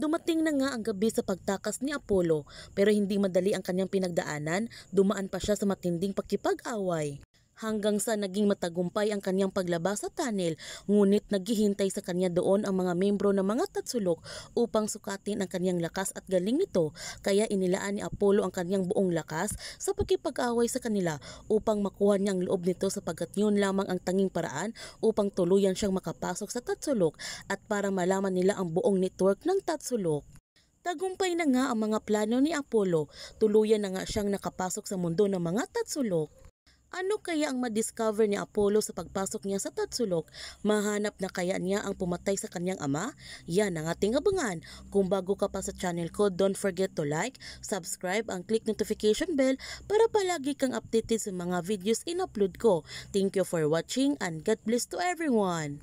Dumating na nga ang gabi sa pagtakas ni Apollo pero hindi madali ang kanyang pinagdaanan, dumaan pa siya sa matinding pakipag-away hanggang sa naging matagumpay ang kanyang paglabas sa tunnel ngunit naghihintay sa kanya doon ang mga membro ng mga tatsulok upang sukatin ang kanyang lakas at galing nito kaya inilaan ni Apollo ang kanyang buong lakas sa pagkipag-away sa kanila upang makuha niya ang loob nito sapagkat yun lamang ang tanging paraan upang tuluyan siyang makapasok sa tatsulok at para malaman nila ang buong network ng tatsulok. Tagumpay na nga ang mga plano ni Apollo, tuluyan na nga siyang nakapasok sa mundo ng mga tatsulok. Ano kaya ang madiscover ni Apollo sa pagpasok niya sa Tatsulok? Mahanap na kaya niya ang pumatay sa kanyang ama? Yan ang ating abangan. Kung bago ka pa sa channel ko, don't forget to like, subscribe, and click notification bell para palagi kang updated sa mga videos in-upload ko. Thank you for watching and God bless to everyone!